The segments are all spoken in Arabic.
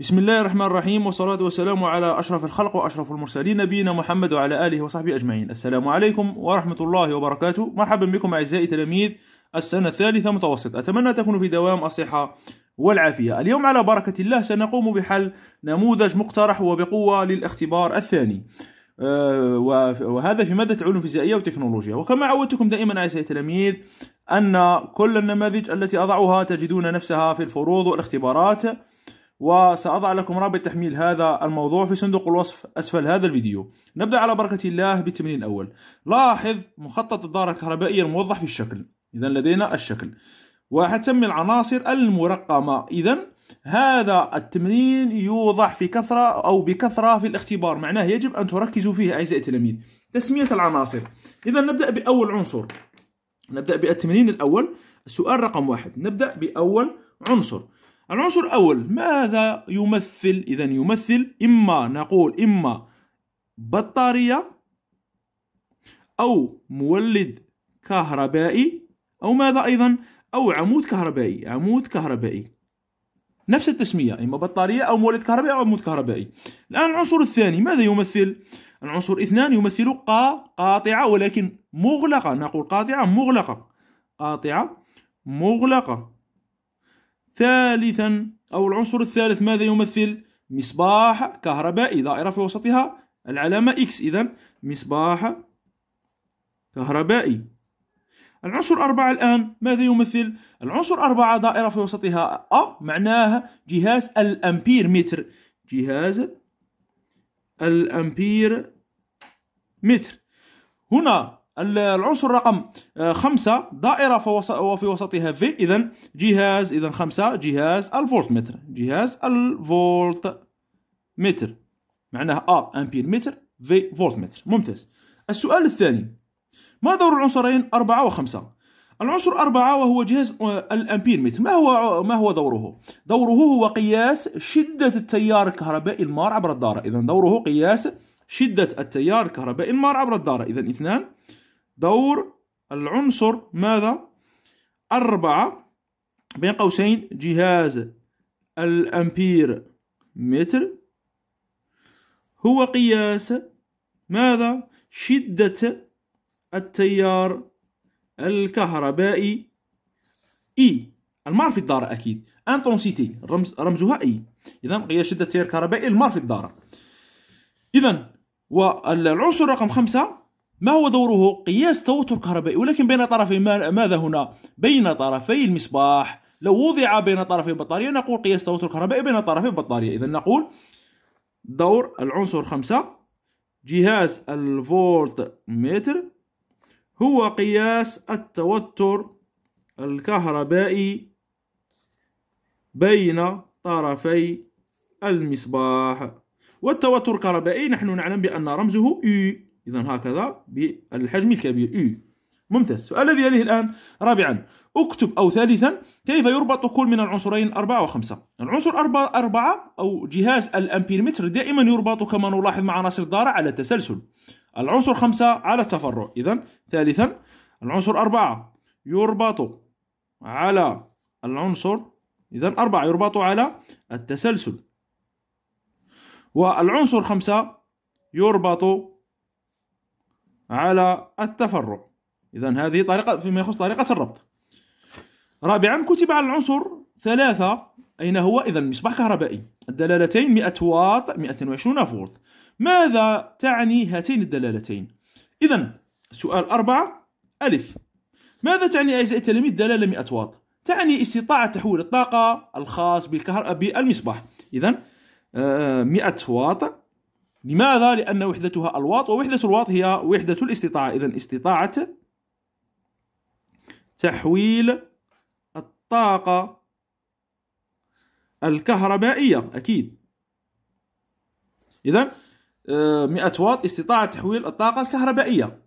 بسم الله الرحمن الرحيم والصلاة والسلام على أشرف الخلق وأشرف المرسلين نبينا محمد وعلى آله وصحبه أجمعين السلام عليكم ورحمة الله وبركاته مرحبا بكم أعزائي تلاميذ السنة الثالثة متوسط أتمنى تكونوا في دوام الصحة والعافية اليوم على بركة الله سنقوم بحل نموذج مقترح وبقوة للاختبار الثاني وهذا في مادة علوم فيزيائية وتكنولوجيا وكما عودتكم دائما أعزائي تلاميذ أن كل النماذج التي أضعها تجدون نفسها في الفروض والاختبارات وسأضع لكم رابط تحميل هذا الموضوع في صندوق الوصف أسفل هذا الفيديو نبدأ على بركة الله بالتمرين الأول لاحظ مخطط الدارة الكهربائية الموضح في الشكل إذا لدينا الشكل وحتم العناصر المرقمة إذا هذا التمرين يوضح في كثرة أو بكثرة في الاختبار معناه يجب أن تركزوا فيه أعزائي التلاميذ تسمية العناصر إذا نبدأ بأول عنصر نبدأ بالتمرين الأول السؤال رقم واحد نبدأ بأول عنصر العنصر الأول ماذا يمثل إذا يمثل إما نقول إما بطارية أو مولد كهربائي أو ماذا أيضا أو عمود كهربائي عمود كهربائي نفس التسمية إما بطارية أو مولد كهربائي أو عمود كهربائي الآن العنصر الثاني ماذا يمثل؟ العنصر اثنان يمثل قا قاطعة ولكن مغلقة نقول قاطعة مغلقة قاطعة مغلقة ثالثا أو العنصر الثالث ماذا يمثل؟ مصباح كهربائي دائرة في وسطها العلامة X إذا مصباح كهربائي العنصر أربعة الآن ماذا يمثل؟ العنصر أربعة دائرة في وسطها أ معناها جهاز الأمبير متر جهاز الأمبير متر هنا العنصر رقم آه، خمسة دائرة وفي وسطها في إذا جهاز إذا خمسة جهاز الفولت متر جهاز الفولت متر معناها R أمبير متر في فولت متر ممتاز السؤال الثاني ما دور العنصرين أربعة وخمسة العنصر أربعة وهو جهاز آه، الأمبير متر ما هو ما هو دوره؟ دوره هو قياس شدة التيار الكهربائي المار عبر الدارة إذا دوره قياس شدة التيار الكهربائي المار عبر الدارة إذا اثنان دور العنصر ماذا أربعة بين قوسين جهاز الأمبير متر هو قياس ماذا شدة التيار الكهربائي إي e. المار في الدارة أكيد انتونسيتي رمز رمزها إي e. إذا قياس شدة التيار الكهربائي المار في الدارة إذا والعنصر رقم خمسة ما هو دوره؟ قياس توتر كهربائي ولكن بين طرفي ماذا هنا؟ بين طرفي المصباح لو وضع بين طرفي البطارية نقول قياس توتر كهربائي بين طرفي البطارية إذا نقول دور العنصر خمسة جهاز الفولت متر هو قياس التوتر الكهربائي بين طرفي المصباح والتوتر الكهربائي نحن نعلم بأن رمزه إي إذا هكذا بالحجم الكبير U ممتاز السؤال الذي يليه الآن رابعا اكتب أو ثالثا كيف يربط كل من العنصرين أربعة وخمسة العنصر أربعة, أربعة أو جهاز الأمبيرمتر دائما يربط كما نلاحظ مع عناصر الضارع على التسلسل العنصر خمسة على التفرع إذا ثالثا العنصر أربعة يربط على العنصر إذا أربعة يربط على التسلسل والعنصر خمسة يربط على التفرع إذا هذه طريقة فيما يخص طريقة الربط رابعا كتب على العنصر ثلاثة أين هو إذا مصباح كهربائي الدلالتين 100 واط 220 فولت ماذا تعني هاتين الدلالتين إذا سؤال أربعة ألف ماذا تعني أعزائي التلاميذ دلالة 100 واط تعني استطاعة تحويل الطاقة الخاص بالكهرباء بالمصباح إذا آه، 100 واط لماذا؟ لأن وحدتها الواط ووحدة الواط هي وحدة الاستطاعة إذا استطاعة تحويل الطاقة الكهربائية أكيد إذا آه، 100 واط استطاعة تحويل الطاقة الكهربائية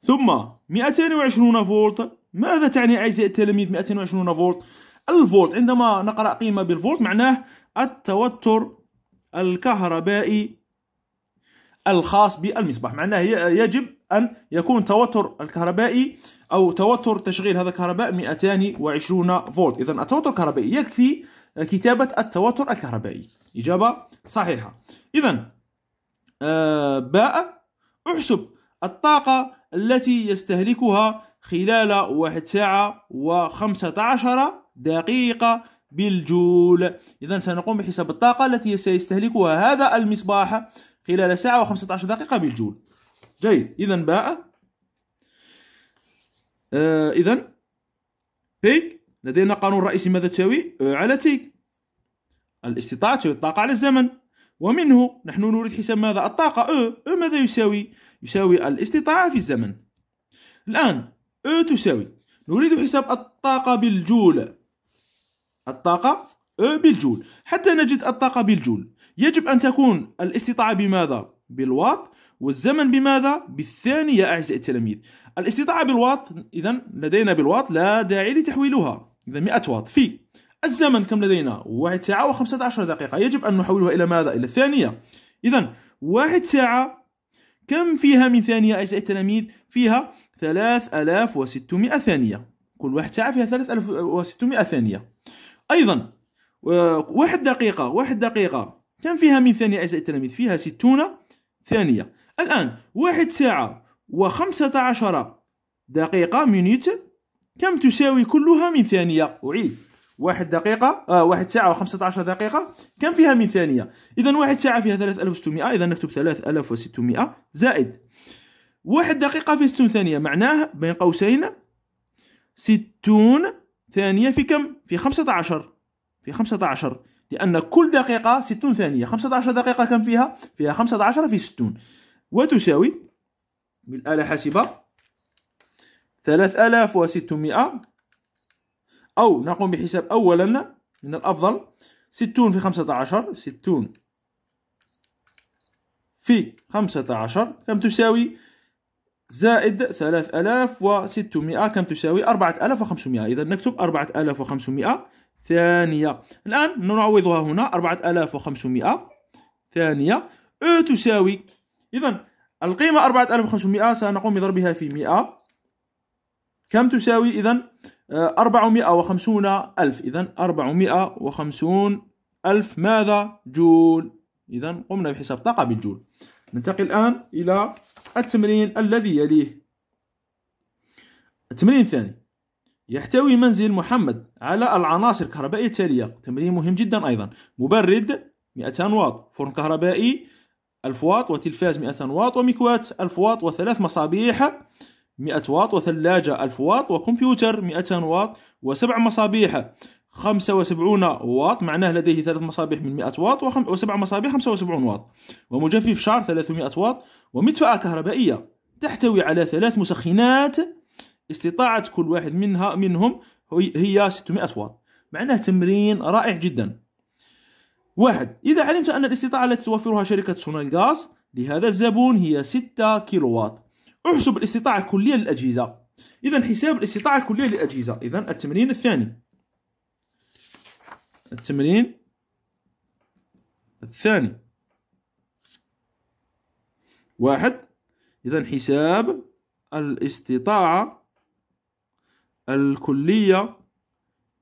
ثم 220 فولت ماذا تعني أعزائي التلاميذ 220 فولت؟ الفولت عندما نقرأ قيمة بالفولت معناه التوتر الكهربائي الخاص بالمصباح معناه يجب أن يكون توتر الكهربائي أو توتر تشغيل هذا الكهرباء 220 فولت إذا التوتر الكهربائي يكفي كتابة التوتر الكهربائي إجابة صحيحة إذا آه، باء احسب الطاقة التي يستهلكها خلال واحد ساعة و و15 دقيقة بالجول إذا سنقوم بحساب الطاقة التي سيستهلكها هذا المصباح خلال ساعة و15 دقيقة بالجول جيد إذا باء آه إذا بي لدينا قانون رئيسي ماذا تساوي آه، على تي الاستطاعة تساوي الطاقة على الزمن ومنه نحن نريد حساب ماذا الطاقة أو أو ماذا يساوي يساوي الاستطاعة في الزمن الآن أو تساوي نريد حساب الطاقة بالجول الطاقة آه، بالجول حتى نجد الطاقة بالجول يجب أن تكون الاستطاعة بماذا؟ بالواط والزمن بماذا؟ بالثانية يا أعزائي التلاميذ الاستطاعة بالواط إذا لدينا بالواط لا داعي لتحويلها إذا 100 واط في الزمن كم لدينا؟ 1 ساعة و15 دقيقة يجب أن نحولها إلى ماذا؟ إلى الثانية إذا 1 ساعة كم فيها من ثانية أعزائي التلاميذ؟ فيها 3600 ثانية كل واحد ساعة فيها 3600 ثانية أيضا آه، واحد دقيقة واحد دقيقة كم فيها من ثانية أعزائي التلاميذ فيها ستون ثانية الآن واحد ساعة وخمسة عشر دقيقة مينيت كم تساوي كلها من ثانية أعيد واحد دقيقة آه واحد ساعة وخمسة عشر دقيقة كم فيها من ثانية إذا واحد ساعة فيها 3600 إذا نكتب 3600 زائد واحد دقيقة فيها ستون ثانية معناه بين قوسين ستون ثانية في كم؟ في 15 في 15 لأن كل دقيقة 60 ثانية 15 دقيقة كم فيها؟ فيها 15 في 60 وتساوي بالآلة حاسبة 3600 أو نقوم بحساب أولا من الأفضل 60 في 15 60 في 15 كم تساوي؟ زائد 3600 كم تساوي 4500 إذا نكتب 4500 ثانية الآن نعوضها هنا 4500 ثانية أو تساوي إذا القيمة 4500 سنقوم بضربها في 100 كم تساوي إذا 450 آه، ألف إذا 450 ألف ماذا جول إذا قمنا بحساب طاقة بالجول ننتقل الآن إلى التمرين الذي يليه التمرين الثاني يحتوي منزل محمد على العناصر الكهربائية التالية تمرين مهم جدا أيضا مبرد 200 واط فرن كهربائي 1000 واط وتلفاز 200 واط ومكواة 1000 واط وثلاث مصابيح 100 واط وثلاجة 1000 واط وكمبيوتر 200 واط وسبع مصابيح 75 واط معناه لديه ثلاث مصابيح من 100 واط وسبع مصابيح 75 واط ومجفف شعر 300 واط ومدفأة كهربائية تحتوي على ثلاث مسخنات استطاعة كل واحد منها منهم هي 600 واط معناه تمرين رائع جدا واحد إذا علمت أن الاستطاعة التي توفرها شركة سونالغاز لهذا الزبون هي 6 واط احسب الاستطاعة الكلية للأجهزة إذا حساب الاستطاعة الكلية للأجهزة إذا التمرين الثاني التمرين الثاني واحد إذا حساب الاستطاعة الكلية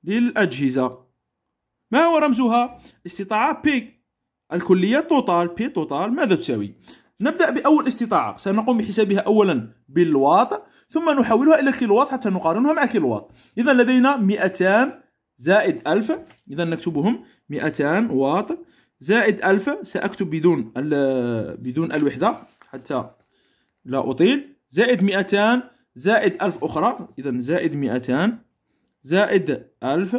للأجهزة ما هو رمزها؟ استطاعة بي الكلية توتال بي توتال ماذا تساوي؟ نبدأ بأول استطاعة سنقوم بحسابها أولا بالواط ثم نحولها إلى الكيلووات حتى نقارنها مع الكيلووات إذا لدينا 200 زائد ألف إذا نكتبهم 200 واط زائد ألف سأكتب بدون بدون الوحدة حتى لا أطيل زائد 200 زائد ألف أخرى إذا زائد 200 زائد ألف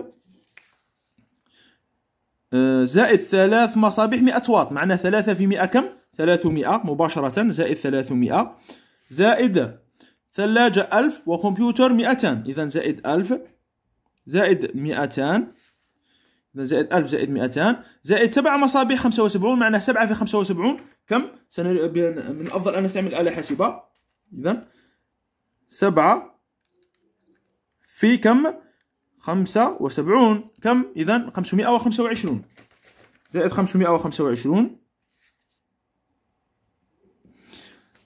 آه، زائد ثلاث مصابيح 100 واط معناه ثلاثة في 100 كم؟ 300 مباشرة زائد 300 زائد ثلاجة 1000 وكمبيوتر 200 إذا زائد 1000 زائد 200 زائد 1000 زائد 200 زائد 7 مصابيح 75 معناه 7 في 75 كم؟ من الافضل ان نستعمل اله حاسبه اذا 7 في كم؟ 75 كم؟ اذا 525 زائد 525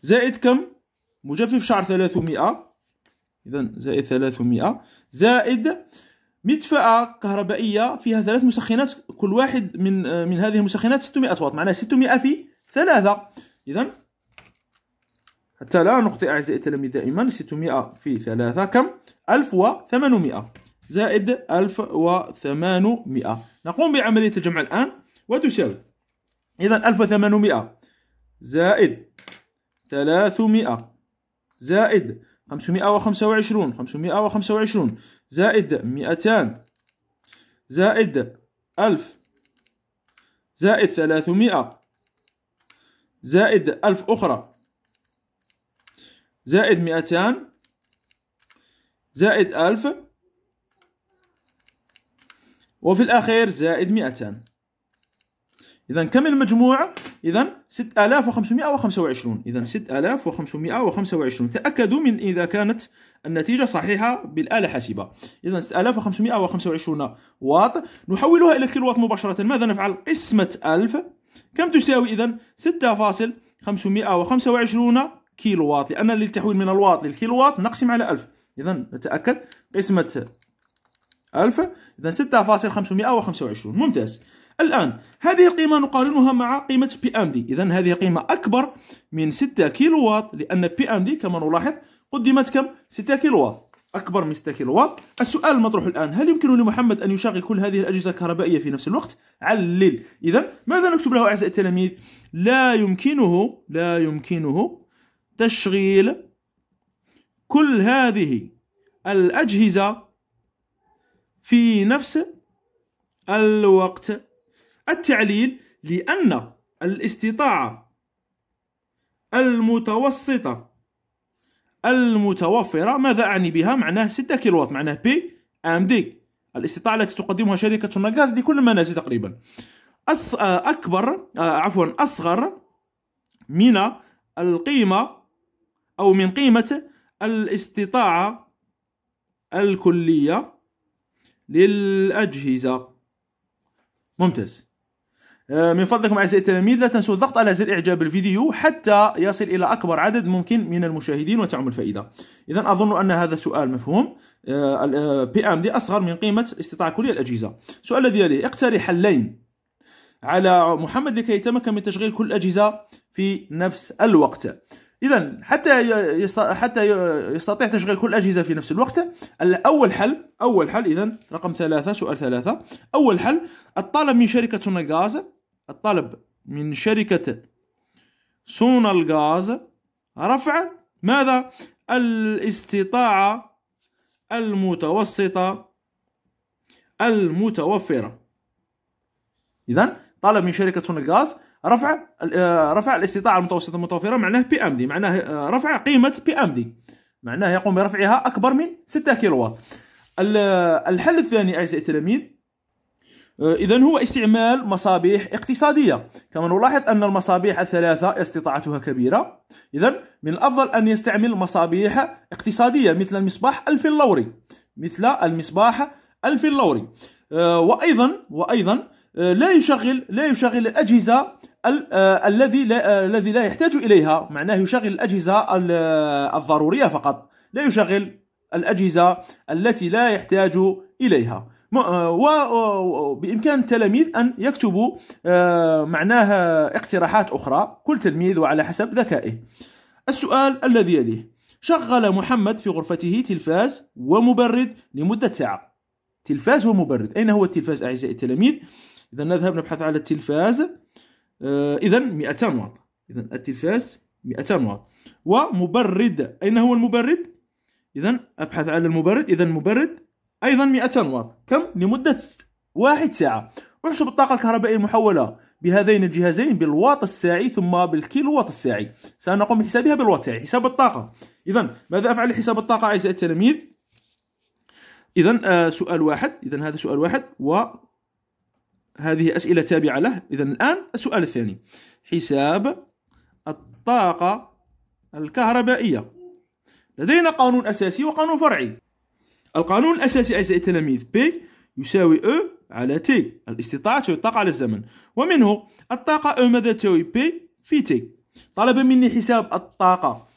زائد كم؟ مجفف شعر 300 اذا زائد 300 زائد مدفأة كهربائية فيها ثلاث مسخنات كل واحد من آه، من هذه المسخنات 600 واط معناها 600 في ثلاثة إذا حتى لا نخطئ أعزائي التلاميذ دائما 600 في ثلاثة كم 1800 زائد 1800 نقوم بعملية الجمع الآن وتساوي إذا 1800 زائد 300 زائد 525 525 زائد 200 زائد 1000 زائد 300 زائد 1000 أخرى زائد 200 زائد 1000 وفي الأخير زائد 200 إذا كم المجموع إذا 6525 إذا 6525 تأكدوا من إذا كانت النتيجة صحيحة بالآلة حاسبة إذا 6525 واط نحولها إلى الكيلووات مباشرة ماذا نفعل؟ قسمة 1000 كم تساوي إذا 6.525 كيلووات لأن للتحويل من الواط للكيلووات نقسم على 1000 إذا نتأكد قسمة 1000 إذا 6.525 ممتاز الآن هذه القيمة نقارنها مع قيمة بي ام دي إذا هذه قيمة أكبر من 6 كيلو واط لأن بي ام دي كما نلاحظ قدمت كم 6 كيلو واط أكبر من 6 كيلو واط السؤال المطروح الآن هل يمكن لمحمد أن يشغل كل هذه الأجهزة الكهربائية في نفس الوقت؟ علل إذا ماذا نكتب له أعزائي التلاميذ؟ لا يمكنه لا يمكنه تشغيل كل هذه الأجهزة في نفس الوقت التعليل لأن الاستطاعة المتوسطة المتوفرة ماذا أعني بها؟ معناه 6 كيلووات معناه بي أم دي الاستطاعة التي تقدمها شركة النغاز لكل المنازل تقريبا أص... آه، أكبر آه، عفوا أصغر من القيمة أو من قيمة الاستطاعة الكلية للأجهزة ممتاز آه، من فضلكم أعزائي التلاميذ لا تنسوا الضغط على زر اعجاب الفيديو حتى يصل إلى أكبر عدد ممكن من المشاهدين وتعم الفائدة إذا أظن أن هذا سؤال مفهوم بي أم دي أصغر من قيمة استطاعة كل الأجهزة السؤال الذي يليه اقترح حلين على محمد لكي يتمكن من تشغيل كل الأجهزة في نفس الوقت إذا حتى حتى يستطيع تشغيل كل الأجهزة في نفس الوقت أول حل أول حل إذا رقم ثلاثة سؤال ثلاثة أول حل الطلب من شركة تونل الطلب من شركة سون الغاز رفع ماذا الاستطاعة المتوسطة المتوفرة إذا طلب من شركة سون الغاز رفع آه، رفع الاستطاعة المتوسطة المتوفرة معناه بي ام دي معناه آه، رفع قيمة بي ام دي معناه يقوم برفعها أكبر من 6 كيلووات الحل الثاني أعزائي التلاميذ آه، إذا هو استعمال مصابيح اقتصادية كما نلاحظ أن المصابيح الثلاثة استطاعتها كبيرة إذا من الأفضل أن يستعمل مصابيح اقتصادية مثل المصباح الفلوري مثل المصباح الفلوري آه، وأيضا وأيضا آه، لا يشغل لا يشغل الأجهزة الذي لا الذي لا يحتاج إليها معناه يشغل الأجهزة الضرورية فقط لا يشغل الأجهزة التي لا يحتاج إليها آه، وبإمكان التلاميذ أن يكتبوا آه، معناها اقتراحات أخرى كل تلميذ وعلى حسب ذكائه السؤال الذي يليه شغل محمد في غرفته تلفاز ومبرد لمدة ساعة تلفاز ومبرد أين هو التلفاز أعزائي التلاميذ إذا نذهب نبحث على التلفاز آه، إذا 200 واط إذا التلفاز 200 واط ومبرد أين هو المبرد إذا أبحث على المبرد إذا المبرد أيضا 200 واط كم؟ لمدة واحد ساعة احسب الطاقة الكهربائية المحولة بهذين الجهازين بالواط الساعي ثم بالكيلو واط الساعي سنقوم بحسابها بالواط الساعي حساب الطاقة إذا ماذا أفعل لحساب الطاقة أعزائي التلاميذ؟ إذا آه سؤال واحد إذا هذا سؤال واحد و هذه أسئلة تابعة له إذا الآن السؤال الثاني حساب الطاقة الكهربائية لدينا قانون أساسي وقانون فرعي القانون الأساسي أعزائي التلاميذ بي يساوي E على T الاستطاعة تساوي الطاقة على الزمن ومنه الطاقة E ماذا تساوي P في T طلب مني حساب الطاقة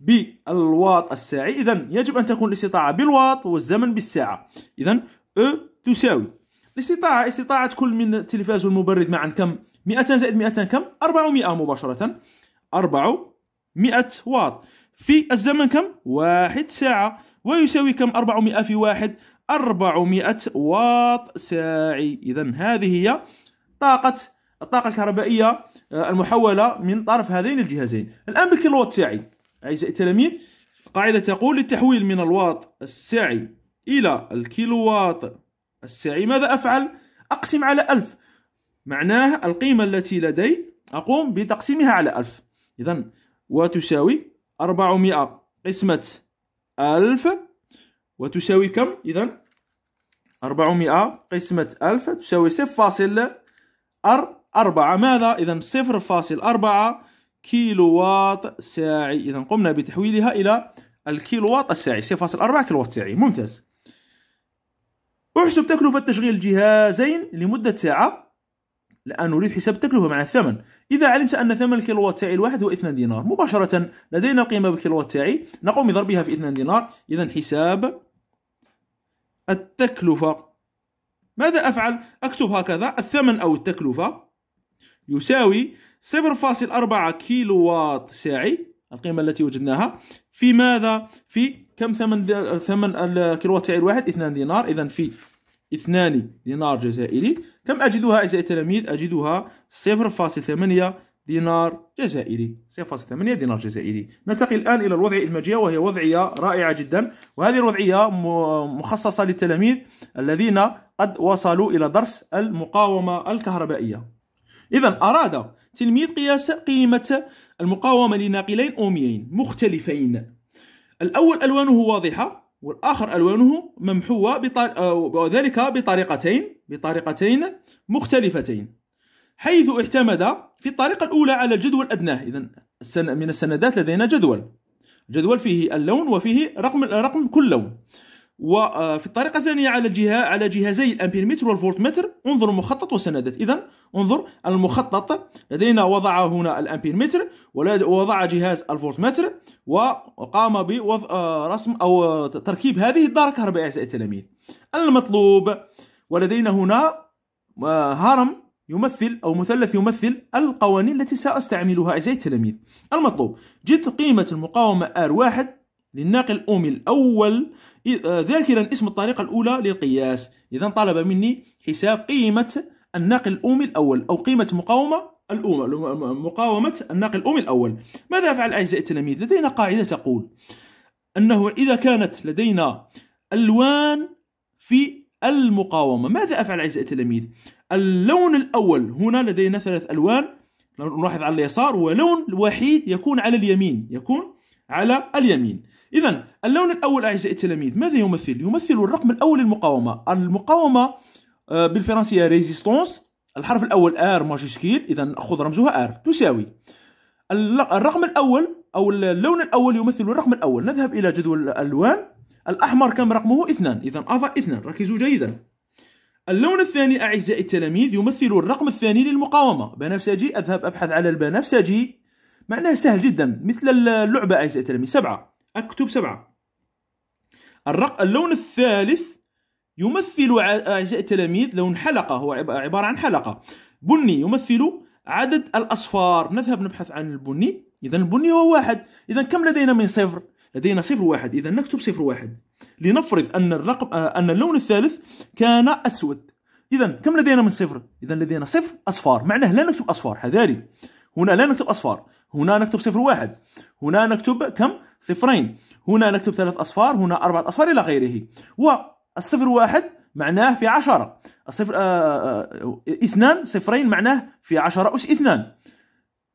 بالواط الساعي إذا يجب أن تكون الاستطاعة بالواط والزمن بالساعة إذا E تساوي الاستطاعة استطاعة كل من التلفاز والمبرد معا كم 200 زائد 200 كم 400 مباشرة 400 واط في الزمن كم واحد ساعة ويساوي كم 400 في واحد 400 واط ساعي إذا هذه هي طاقة الطاقة الكهربائية آه، المحولة من طرف هذين الجهازين الآن بالكيلووات ساعي أعزائي التلاميذ قاعدة تقول للتحويل من الواط الساعي إلى الكيلووات الساعي ماذا أفعل؟ أقسم على ألف معناه القيمة التي لدي أقوم بتقسيمها على ألف إذا وتساوي 400 قسمة ألف وتساوي كم إذا 400 قسمة ألف تساوي صفر فاصل أربعة ماذا إذا صفر فاصل أربعة كيلووات ساعي إذا قمنا بتحويلها إلى الكيلووات الساعي 0.4 كيلووات ساعي ممتاز احسب تكلفة تشغيل الجهازين لمدة ساعة الآن نريد حساب التكلفة مع الثمن إذا علمت أن ثمن الكيلووات تاعي الواحد هو 2 دينار مباشرة لدينا القيمة بالكيلووات تاعي نقوم بضربها في 2 دينار إذا حساب التكلفة ماذا أفعل؟ أكتب هكذا الثمن أو التكلفة يساوي 0.4 كيلووات ساعي القيمة التي وجدناها في ماذا؟ في كم ثمن ثمن الكيلووات تاعي الواحد؟ 2 دينار إذا في اثنان دينار جزائري كم أجدها أعزائي التلاميذ أجدها 0.8 دينار جزائري 0.8 دينار جزائري ننتقل الآن إلى الوضعية الإدماجية وهي وضعية رائعة جدا وهذه الوضعية مخصصة للتلاميذ الذين قد وصلوا إلى درس المقاومة الكهربائية إذا أراد تلميذ قياس قيمة المقاومة لناقلين أوميين مختلفين الأول ألوانه واضحة والآخر ألوانه ممحوة بطار... وذلك بطريقتين بطريقتين مختلفتين حيث اعتمد في الطريقة الأولى على الجدول أدناه إذا من السندات لدينا جدول جدول فيه اللون وفيه رقم رقم كل لون وفي آه، الطريقة الثانية على الجهة على جهازي الأمبيرمتر والفولتمتر انظر المخطط وسندات إذا انظر المخطط لدينا وضع هنا الأمبيرمتر ووضع جهاز الفولتمتر وقام برسم آه، أو تركيب هذه الدارة الكهربائية أعزائي التلاميذ المطلوب ولدينا هنا هرم آه، يمثل أو مثلث يمثل القوانين التي سأستعملها أعزائي التلاميذ المطلوب جد قيمة المقاومة R1 للناقل الأمي الأول آه، ذاكرا اسم الطريقة الأولى للقياس إذا طلب مني حساب قيمة الناقل الأمي الأول أو قيمة مقاومة الأم مقاومة الناقل الأمي الأول ماذا أفعل أعزائي التلاميذ لدينا قاعدة تقول أنه إذا كانت لدينا ألوان في المقاومة ماذا أفعل أعزائي التلاميذ اللون الأول هنا لدينا ثلاث ألوان نلاحظ على اليسار ولون وحيد يكون على اليمين يكون على اليمين إذا اللون الأول أعزائي التلاميذ ماذا يمثل؟ يمثل الرقم الأول للمقاومة المقاومة آه، بالفرنسية ريزيستونس الحرف الأول آر ماجوسكيل إذا نأخذ رمزها آر تساوي الرقم الأول أو اللون الأول يمثل الرقم الأول نذهب إلى جدول الألوان الأحمر كم رقمه؟ اثنان إذا أضع اثنان ركزوا جيدا اللون الثاني أعزائي التلاميذ يمثل الرقم الثاني للمقاومة بنفسجي أذهب أبحث على البنفسجي معناه سهل جدا مثل اللعبة أعزائي التلاميذ سبعة أكتب سبعة الرق... اللون الثالث يمثل أعزائي التلاميذ لون حلقة هو عبارة عن حلقة بني يمثل عدد الأصفار نذهب نبحث عن البني إذا البني هو واحد إذا كم لدينا من صفر؟ لدينا صفر واحد إذا نكتب صفر واحد لنفرض أن الرقم أن اللون الثالث كان أسود إذا كم لدينا من صفر؟ إذا لدينا صفر أصفار معناه لا نكتب أصفار حذاري هنا لا نكتب أصفار هنا نكتب صفر واحد هنا نكتب كم؟ صفرين هنا نكتب ثلاث أصفار هنا أربعة أصفار إلى غيره والصفر واحد معناه في عشرة الصفر آه آه اثنان صفرين معناه في عشرة أس اثنان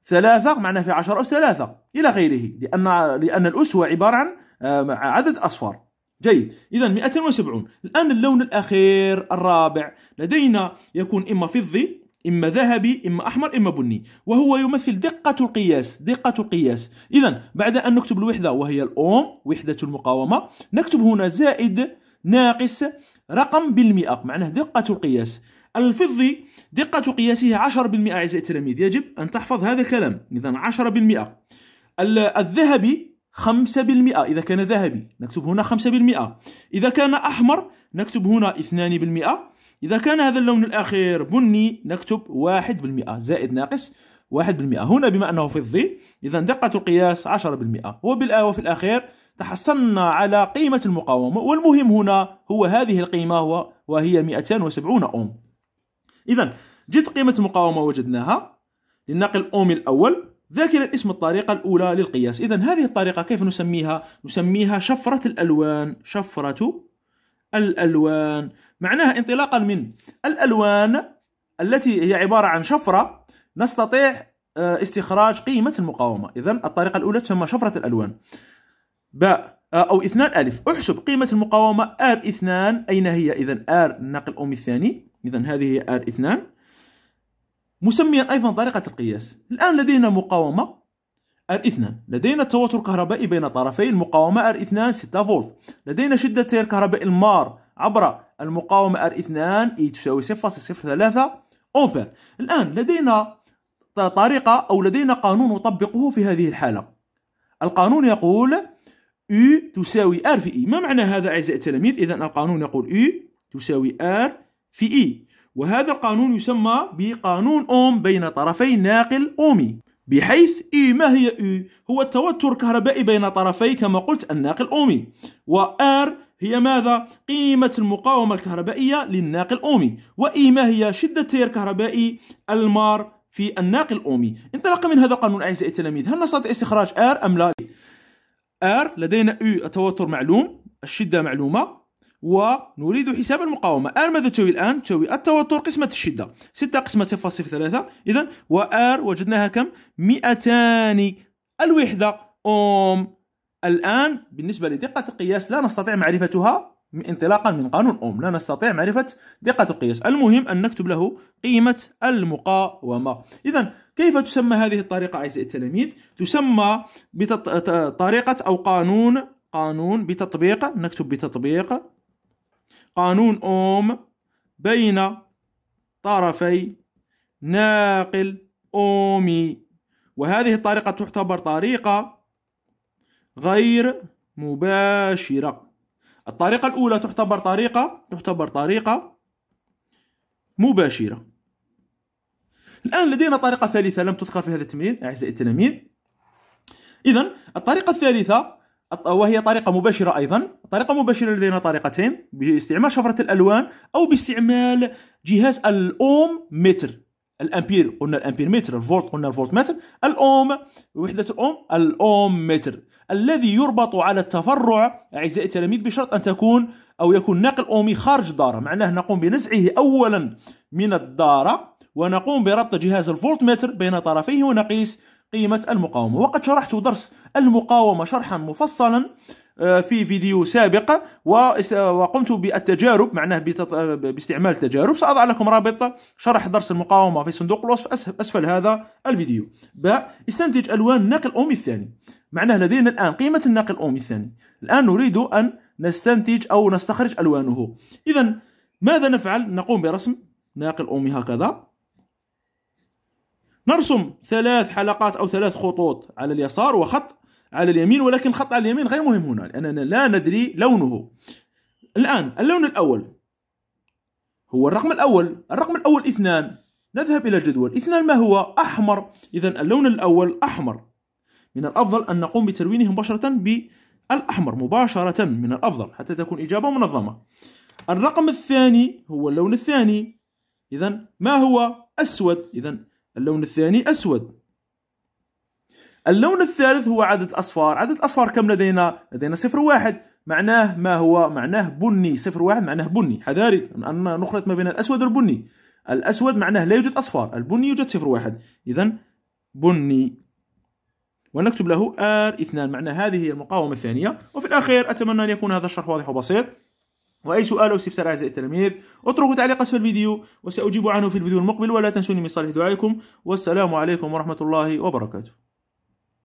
ثلاثة معناه في عشرة أس ثلاثة إلى غيره لأن لأن الأس هو عبارة عن آه عدد أصفار جيد إذا 270 الآن اللون الأخير الرابع لدينا يكون إما فضي إما ذهبي إما أحمر إما بني وهو يمثل دقة القياس دقة القياس إذا بعد أن نكتب الوحدة وهي الأوم وحدة المقاومة نكتب هنا زائد ناقص رقم بالمئة معناه دقة القياس الفضي دقة قياسه 10% أعزائي التلاميذ يجب أن تحفظ هذا الكلام إذا 10% الذهبي 5% إذا كان ذهبي نكتب هنا 5% إذا كان أحمر نكتب هنا 2% إذا كان هذا اللون الأخير بني نكتب 1% زائد ناقص 1% هنا بما أنه فضي إذا دقة القياس 10% وفي الأخير تحصلنا على قيمة المقاومة والمهم هنا هو هذه القيمة وهي 270 أوم إذا جد قيمة المقاومة وجدناها لنقل أوم الأول ذاكرا اسم الطريقة الأولى للقياس إذا هذه الطريقة كيف نسميها؟ نسميها شفرة الألوان شفرة الألوان معناها انطلاقا من الألوان التي هي عبارة عن شفرة نستطيع آه، استخراج قيمة المقاومة إذا الطريقة الأولى تسمى شفرة الألوان باء آه، أو اثنان ألف احسب قيمة المقاومة آر اثنان أين هي إذا آر نقل أم الثاني إذا هذه هي آر اثنان مسميا أيضا طريقة القياس الآن لدينا مقاومه ار R2 لدينا التوتر الكهربائي بين طرفي المقاومه ار R2 6 فولت لدينا شدتي الكهربائي المار عبر المقاومه ار R2 اي تساوي 0.03 أمبير الآن لدينا طريقة أو لدينا قانون نطبقه في هذه الحالة القانون يقول U تساوي R في E ما معنى هذا أعزائي التلاميذ إذا القانون يقول U تساوي R في E وهذا القانون يسمى بقانون أوم بين طرفي ناقل أومي بحيث إي ما هي إي هو التوتر الكهربائي بين طرفي كما قلت الناقل أومي وآر هي ماذا؟ قيمة المقاومة الكهربائية للناقل أومي وإي ما هي شدة التيار الكهربائي المار في الناقل الأومي انطلاقا من هذا القانون أعزائي التلاميذ هل نستطيع استخراج ار أم لا؟ ار لدينا اي التوتر معلوم الشدة معلومة ونريد حساب المقاومة R ماذا تساوي الآن؟ تساوي التوتر قسمة الشدة 6 قسمة 0.3 إذا R وجدناها كم؟ 200 الوحدة أوم الآن بالنسبة لدقة القياس لا نستطيع معرفتها انطلاقا من قانون أوم لا نستطيع معرفة دقة القياس المهم أن نكتب له قيمة المقاومة إذا كيف تسمى هذه الطريقة أعزائي التلاميذ؟ تسمى بطريقة أو قانون قانون بتطبيق نكتب بتطبيق قانون أوم بين طرفي ناقل أومي وهذه الطريقة تعتبر طريقة غير مباشرة الطريقة الأولى تعتبر طريقة تعتبر طريقة مباشرة الآن لدينا طريقة ثالثة لم تذكر في هذا التمرين أعزائي التلاميذ إذا الطريقة الثالثة وهي طريقة مباشرة أيضا طريقة مباشرة لدينا طريقتين باستعمال شفرة الألوان أو باستعمال جهاز الأوم متر الامبير قلنا الامبير متر الفولت قلنا الفولت متر الاوم وحده الاوم الاوم متر الذي يربط على التفرع اعزائي التلاميذ بشرط ان تكون او يكون ناقل اومي خارج الداره معناه نقوم بنزعه اولا من الداره ونقوم بربط جهاز الفولت متر بين طرفيه ونقيس قيمة المقاومة وقد شرحت درس المقاومة شرحا مفصلا آه، في فيديو سابق وقمت بالتجارب معناه باستعمال تجارب سأضع لكم رابط شرح درس المقاومة في صندوق الوصف أسفل هذا الفيديو باء استنتج ألوان الناقل الأومي الثاني معناه لدينا الآن قيمة الناقل الأومي الثاني الآن نريد أن نستنتج أو نستخرج ألوانه إذا ماذا نفعل؟ نقوم برسم ناقل أومي هكذا نرسم ثلاث حلقات أو ثلاث خطوط على اليسار وخط على اليمين ولكن خط على اليمين غير مهم هنا لأننا لا ندري لونه الآن اللون الأول هو الرقم الأول الرقم الأول اثنان نذهب إلى الجدول اثنان ما هو أحمر إذا اللون الأول أحمر من الأفضل أن نقوم بتلوينه مباشرة بالأحمر مباشرة من الأفضل حتى تكون إجابة منظمة الرقم الثاني هو اللون الثاني إذا ما هو أسود إذا اللون الثاني أسود اللون الثالث هو عدد أصفار عدد أصفار كم لدينا؟ لدينا صفر واحد معناه ما هو؟ معناه بني صفر واحد معناه بني حذاري أن نخلط ما بين الأسود والبني الأسود معناه لا يوجد أصفار البني يوجد صفر واحد إذا بني ونكتب له R2 معناه هذه هي المقاومة الثانية وفي الأخير أتمنى أن يكون هذا الشرح واضح وبسيط وأي سؤال أو استفسار أعزائي التلاميذ اتركوا تعليق أسفل الفيديو وسأجيب عنه في الفيديو المقبل ولا تنسوني من صالح دعائكم والسلام عليكم ورحمة الله وبركاته